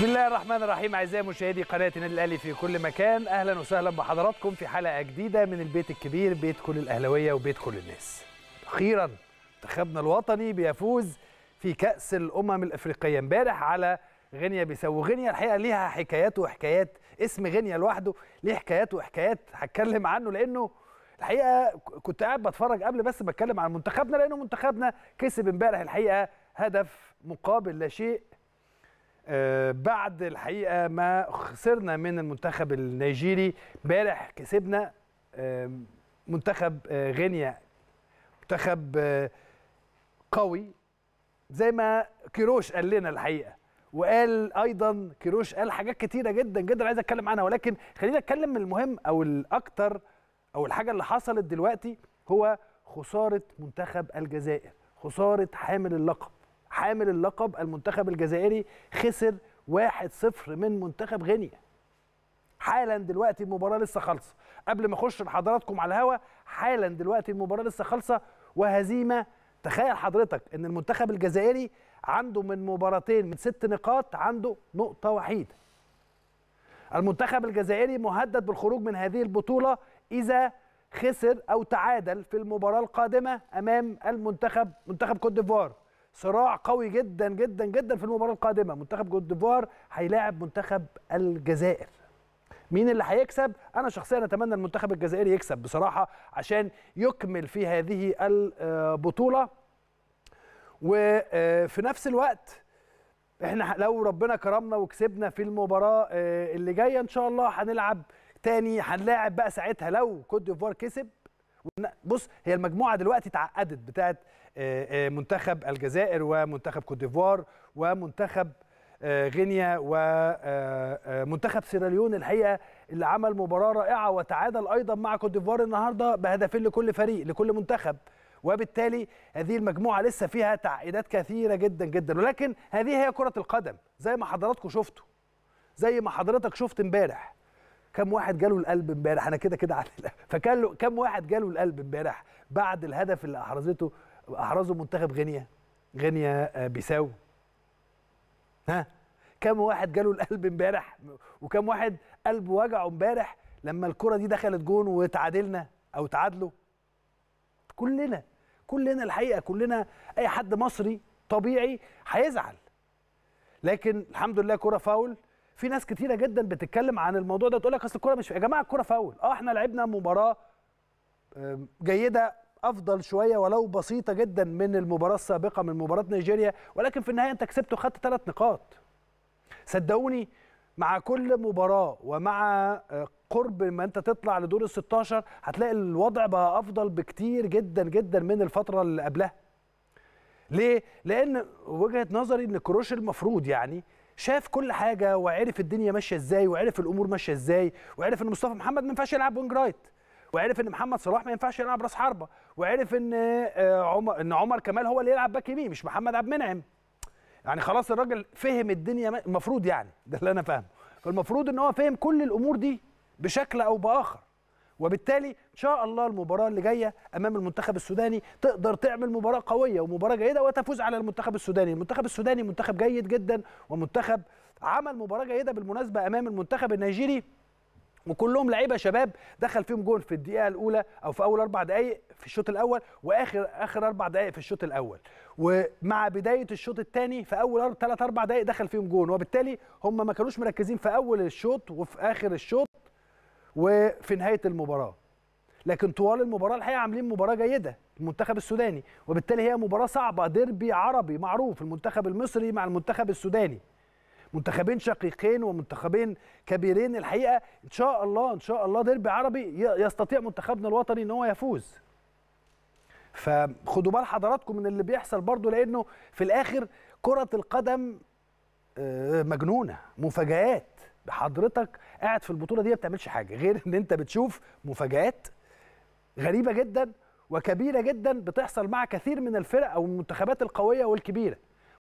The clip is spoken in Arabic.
بسم الله الرحمن الرحيم اعزائي مشاهدي قناه النادي الاهلي في كل مكان اهلا وسهلا بحضراتكم في حلقه جديده من البيت الكبير بيت كل الاهلاويه وبيت كل الناس اخيرا منتخبنا الوطني بيفوز في كاس الامم الافريقيه امبارح على غينيا بيساو غينيا الحقيقه ليها حكايات وحكايات اسم غينيا لوحده ليه حكايات وحكايات هتكلم عنه لانه الحقيقه كنت قاعد بتفرج قبل بس بتكلم عن منتخبنا لانه منتخبنا كسب امبارح الحقيقه هدف مقابل لا شيء آه، بعد الحقيقه ما خسرنا من المنتخب النيجيري امبارح كسبنا آه، منتخب آه، غينيا منتخب قوي زي ما كيروش قال لنا الحقيقه وقال ايضا كيروش قال حاجات كتيره جدا جدا عايز اتكلم عنها ولكن خلينا اتكلم المهم او الاكثر او الحاجه اللي حصلت دلوقتي هو خساره منتخب الجزائر خساره حامل اللقب حامل اللقب المنتخب الجزائري خسر 1-0 من منتخب غينيا حالا دلوقتي المباراه لسه خالصه قبل ما اخش لحضراتكم على الهوا حالا دلوقتي المباراه لسه خالصه وهزيمه تخيل حضرتك ان المنتخب الجزائري عنده من مباراتين من ست نقاط عنده نقطه وحيده المنتخب الجزائري مهدد بالخروج من هذه البطوله اذا خسر او تعادل في المباراه القادمه امام المنتخب منتخب كوت ديفوار صراع قوي جدا جدا جدا في المباراه القادمه منتخب كوت ديفوار هيلاعب منتخب الجزائر مين اللي هيكسب انا شخصيا اتمنى المنتخب الجزائري يكسب بصراحه عشان يكمل في هذه البطوله وفي نفس الوقت احنا لو ربنا كرمنا وكسبنا في المباراه آه، اللي جايه ان شاء الله هنلعب تاني هنلاعب بقى ساعتها لو كوت ديفوار كسب بص هي المجموعه دلوقتي اتعقدت بتاعت آه، آه، منتخب الجزائر ومنتخب كوت ديفوار ومنتخب آه، غينيا ومنتخب سيراليون الحقيقه اللي عمل مباراه رائعه وتعادل ايضا مع كوت ديفوار النهارده بهدفين لكل فريق لكل منتخب وبالتالي هذه المجموعه لسه فيها تعقيدات كثيره جدا جدا ولكن هذه هي كره القدم زي ما حضراتكم شفتوا زي ما حضرتك شفت امبارح كم واحد جاله القلب امبارح انا كده كده فكان كم واحد جاله القلب امبارح بعد الهدف اللي احرزته احرزوا منتخب غينيا غينيا آه، بيساو ها كم واحد جاله القلب امبارح وكم واحد قلبه وجعه امبارح لما الكره دي دخلت جون وتعادلنا او تعادلوا كلنا كلنا الحقيقه كلنا اي حد مصري طبيعي هيزعل لكن الحمد لله كره فاول في ناس كتيره جدا بتتكلم عن الموضوع ده تقول لك اصل الكوره مش يا جماعه الكوره فاول اه احنا لعبنا مباراه جيده افضل شويه ولو بسيطه جدا من المباراه السابقه من مباراه نيجيريا ولكن في النهايه انت كسبت وخدت ثلاث نقاط صدقوني مع كل مباراه ومع آه، قرب ما انت تطلع لدور ال 16 هتلاقي الوضع بقى افضل بكتير جدا جدا من الفتره اللي قبلها ليه لان وجهه نظري ان كروش المفروض يعني شاف كل حاجه وعرف الدنيا ماشيه ازاي وعرف الامور ماشيه ازاي وعرف ان مصطفى محمد ما ينفعش يلعب وينج رايت وعرف ان محمد صلاح ما ينفعش يلعب راس حربه وعرف ان آه، عمر ان عمر كمال هو اللي يلعب باك يمين مش محمد عبد المنعم يعني خلاص الراجل فهم الدنيا المفروض يعني ده اللي انا فاهمه فالمفروض ان هو فهم كل الامور دي بشكل او باخر وبالتالي ان شاء الله المباراه اللي جايه امام المنتخب السوداني تقدر تعمل مباراه قويه ومباراه جيده وتفوز على المنتخب السوداني، المنتخب السوداني منتخب جيد جدا ومنتخب عمل مباراه جيده بالمناسبه امام المنتخب النيجيري وكلهم لعيبه شباب دخل فيهم جون في الدقيقه الاولى او في اول اربع دقائق في الشوط الاول واخر اخر اربع دقائق في الشوط الاول ومع بدايه الشوط الثاني في اول ثلاث اربع دقائق دخل فيهم جون وبالتالي هم ما كانوش مركزين في اول الشوط وفي اخر الشوط وفي نهايه المباراه لكن طوال المباراه الحقيقه عاملين مباراه جيده المنتخب السوداني وبالتالي هي مباراه صعبه ديربي عربي معروف المنتخب المصري مع المنتخب السوداني منتخبين شقيقين ومنتخبين كبيرين الحقيقه ان شاء الله ان شاء الله ديربي عربي يستطيع منتخبنا الوطني ان هو يفوز فخدوا بال حضراتكم من اللي بيحصل برضو لانه في الاخر كره القدم آه، مجنونه مفاجات حضرتك قاعد في البطوله دي ما بتعملش حاجه غير ان انت بتشوف مفاجات غريبه جدا وكبيره جدا بتحصل مع كثير من الفرق او المنتخبات القويه والكبيره